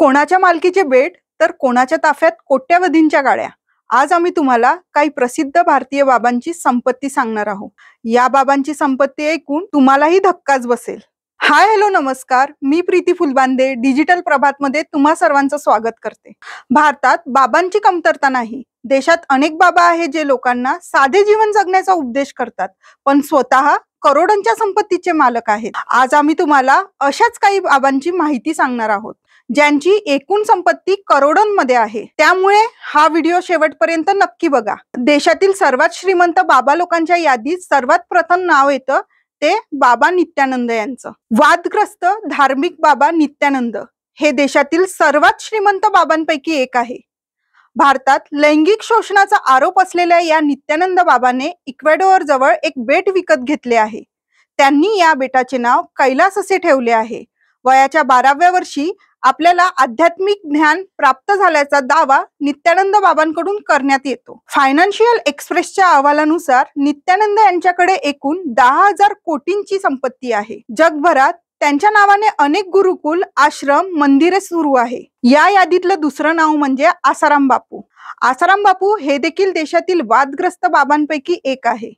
कोणाच्या मालकीचे बेट तर कोणाच्या ताफ्यात कोट्यावधींच्या गाड्या आज आम्ही तुम्हाला काही प्रसिद्ध भारतीय बाबांची संपत्ती सांगणार आहोत या बाबांची संपत्ती ऐकून तुम्हालाही धक्काच बसेल हाय हॅलो नमस्कार मी प्रीती फुलबांदे डिजिटल प्रभात मध्ये तुम्हा सर्वांचं स्वागत करते भारतात बाबांची कमतरता नाही देशात अनेक बाबा आहेत जे लोकांना साधे जीवन जगण्याचा उपदेश करतात पण स्वतः करोडांच्या संपत्तीचे मालक आहेत आज आम्ही तुम्हाला अशाच काही बाबांची माहिती सांगणार आहोत ज्यांची एकूण संपत्ती करोडोंमध्ये आहे त्यामुळे हा व्हिडिओ शेवटपर्यंत नक्की बघा देशातील सर्वात श्रीमंत बाबा लोकांच्या यादीत सर्वात प्रथम नाव येतं ते बाबा नित्यानंद यांचं वादग्रस्त धार्मिक बाबा नित्यानंद हे देशातील सर्वात श्रीमंत बाबांपैकी एक आहे भारतात लैंगिक शोषणाचा आरोप असलेल्या या नित्यानंद बाबाने इक्वेडोअर जवळ एक बेट विकत घेतले आहे त्यांनी या बेटाचे नाव कैलास असे ठेवले आहे वयाच्या बाराव्या वर्षी आपल्याला आध्यात्मिक ज्ञान प्राप्त झाल्याचा दावा नित्यानंद बाबांकडून करण्यात येतो फायनान्शियल एक्सप्रेसच्या अहवालानुसार नित्यानंद यांच्याकडे एकूण दहा हजार कोटींची संपत्ती आहे जगभरात त्यांच्या नावाने अनेक गुरुकुल आश्रम मंदिरे सुरू आहे या यादीतलं दुसरं नाव म्हणजे आसाराम बापू आसाराम बापू हे देखील देशातील वादग्रस्त बाबांपैकी एक आहे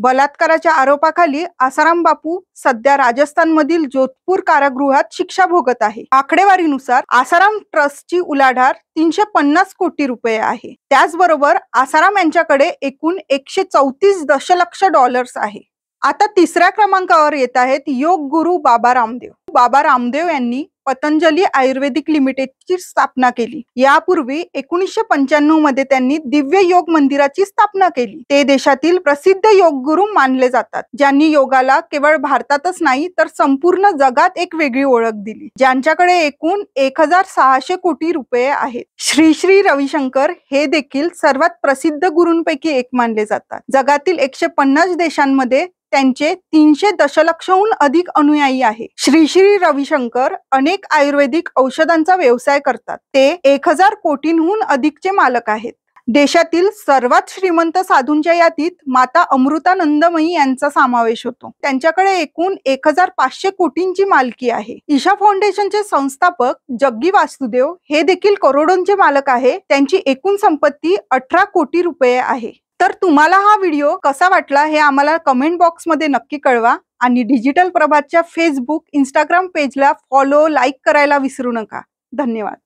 बलात्काराच्या आरोपाखाली आसाराम बापू सध्या राजस्थानमधील जोधपूर कारागृहात शिक्षा भोगत आहे आकडेवारीनुसार आसाराम ट्रस्टची उलाढार तीनशे पन्नास कोटी रुपये आहे त्याचबरोबर आसाराम यांच्याकडे एकूण एकशे चौतीस दशलक्ष डॉलर्स आहे आता तिसऱ्या क्रमांकावर येत आहेत योग गुरु बाबा रामदेव बाबा रामदेव यांनी पतंजली आयुर्वेदिक लिमिटेडची स्थापना केली यापूर्वी एकोणीसशे पंच्याण्णव मध्ये त्यांनी दिव्य योग मंदिराची स्थापना केली ते देशातील प्रसिद्ध योग गुरु मानले जातात ज्यांनी योगाला केवळ भारतातच नाही तर संपूर्ण जगात एक वेगळी ओळख दिली ज्यांच्याकडे एकूण एक हजार सहाशे कोटी रुपये आहेत श्री श्री रविशंकर हे देखील सर्वात प्रसिद्ध गुरूंपैकी एक मानले जातात जगातील एकशे पन्नास देशांमध्ये त्यांचे तीनशे दशलक्षहून अधिक अनुयायी आहे श्री श्री श्री रविशंकर अनेक आयुर्वेदिक औषधांचा व्यवसाय करतात ते एक हजार कोटींहून अधिकचे मालक आहेत देशातील सर्वात श्रीमंत साधूंच्या यादीत माता अमृतानंदमयी यांचा समावेश होतो त्यांच्याकडे एकूण एक हजार पाचशे कोटींची मालकी आहे ईशा फाउंडेशनचे संस्थापक जग्गी वासुदेव हे देखील करोडोंचे मालक आहे त्यांची एकूण संपत्ती अठरा कोटी रुपये आहे तर तुम्हाला हा व्हिडिओ कसा वाटला हे आम्हाला कमेंट बॉक्स मध्ये नक्की कळवा आणि डिजिटल प्रभातच्या फेसबुक इंस्टाग्राम पेजला फॉलो लाईक करायला विसरू नका धन्यवाद